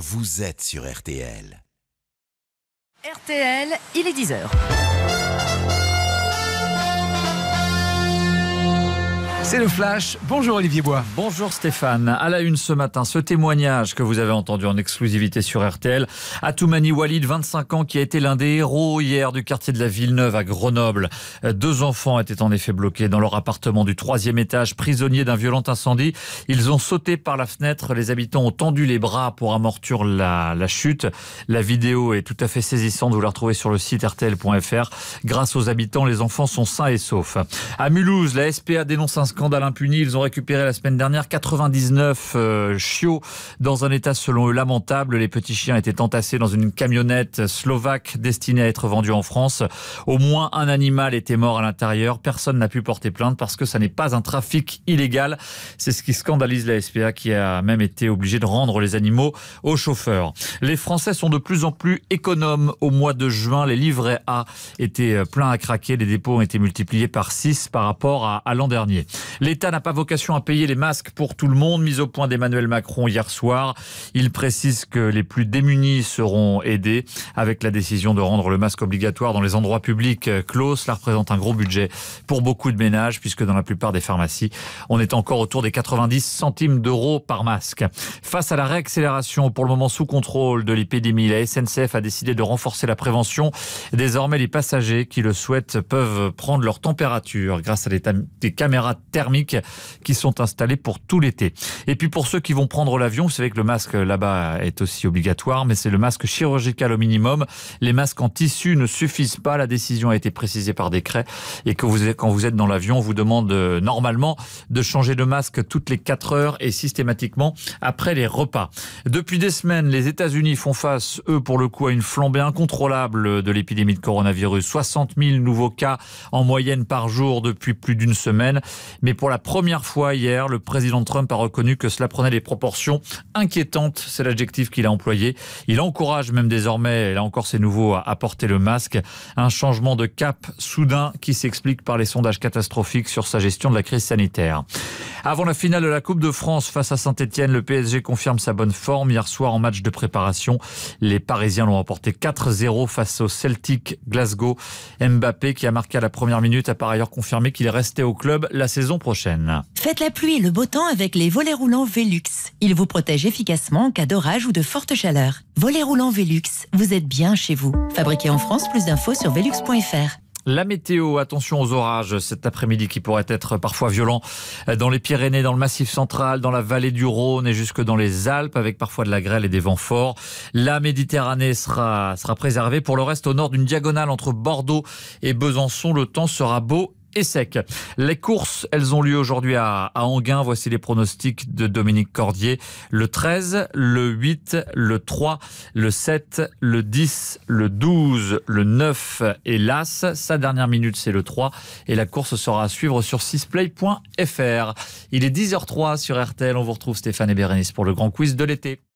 vous êtes sur RTL. RTL, il est 10h. C'est le flash. Bonjour Olivier Bois. Bonjour Stéphane. À la une ce matin, ce témoignage que vous avez entendu en exclusivité sur RTL, Atoumani Walid, 25 ans, qui a été l'un des héros hier du quartier de la Villeneuve à Grenoble. Euh, deux enfants étaient en effet bloqués dans leur appartement du troisième étage, prisonniers d'un violent incendie. Ils ont sauté par la fenêtre. Les habitants ont tendu les bras pour amortir la, chute. La vidéo est tout à fait saisissante. Vous la retrouvez sur le site rtl.fr. Grâce aux habitants, les enfants sont sains et saufs. À Mulhouse, la SPA dénonce un scandale impuni. Ils ont récupéré la semaine dernière 99 euh, chiots dans un état selon eux lamentable. Les petits chiens étaient entassés dans une camionnette slovaque destinée à être vendue en France. Au moins un animal était mort à l'intérieur. Personne n'a pu porter plainte parce que ça n'est pas un trafic illégal. C'est ce qui scandalise la SPA qui a même été obligée de rendre les animaux aux chauffeurs. Les Français sont de plus en plus économes. Au mois de juin, les livrets A étaient euh, pleins à craquer. Les dépôts ont été multipliés par 6 par rapport à l'an dernier. L'État n'a pas vocation à payer les masques pour tout le monde. Mise au point d'Emmanuel Macron hier soir. Il précise que les plus démunis seront aidés avec la décision de rendre le masque obligatoire dans les endroits publics clos. Euh, Cela représente un gros budget pour beaucoup de ménages puisque dans la plupart des pharmacies, on est encore autour des 90 centimes d'euros par masque. Face à la réaccélération pour le moment sous contrôle de l'épidémie, la SNCF a décidé de renforcer la prévention. Désormais, les passagers qui le souhaitent peuvent prendre leur température grâce à des, caméras thermiques qui sont installés pour tout l'été. Et puis pour ceux qui vont prendre l'avion, vous savez que le masque là-bas est aussi obligatoire, mais c'est le masque chirurgical au minimum. Les masques en tissu ne suffisent pas. La décision a été précisée par décret et que vous, quand vous êtes dans l'avion, on vous demande euh, normalement de changer de masque toutes les 4 heures et systématiquement après les repas. Depuis des semaines, les États-Unis font face, eux, pour le coup, à une flambée incontrôlable de l'épidémie de coronavirus. 60 000 nouveaux cas en moyenne par jour depuis plus d'une semaine. Mais mais pour la première fois hier, le président Trump a reconnu que cela prenait des proportions inquiétantes. C'est l'adjectif qu'il a employé. Il encourage même désormais, et là encore c'est nouveaux à porter le masque. Un changement de cap soudain qui s'explique par les sondages catastrophiques sur sa gestion de la crise sanitaire. Avant la finale de la Coupe de France face à Saint-Etienne, le PSG confirme sa bonne forme. Hier soir, en match de préparation, les Parisiens l'ont emporté 4-0 face au Celtic Glasgow. Mbappé, qui a marqué à la première minute, a par ailleurs confirmé qu'il restait au club la saison prochaine. Faites la pluie et le beau temps avec les volets roulants Velux. Ils vous protègent efficacement en cas d'orage ou de forte chaleur. Volets roulants Velux, vous êtes bien chez vous. Fabriqué en France, plus d'infos sur velux.fr. La météo, attention aux orages cet après-midi qui pourraient être parfois violents dans les Pyrénées, dans le Massif central, dans la vallée du Rhône et jusque dans les Alpes avec parfois de la grêle et des vents forts. La Méditerranée sera, sera préservée. Pour le reste, au nord d'une diagonale entre Bordeaux et Besançon, le temps sera beau sec. Les courses, elles ont lieu aujourd'hui à, à Anguin. Voici les pronostics de Dominique Cordier. Le 13, le 8, le 3, le 7, le 10, le 12, le 9 et l'As. Sa dernière minute, c'est le 3. Et la course sera à suivre sur 6play.fr. Il est 10h03 sur RTL. On vous retrouve Stéphane et Bérénice pour le grand quiz de l'été.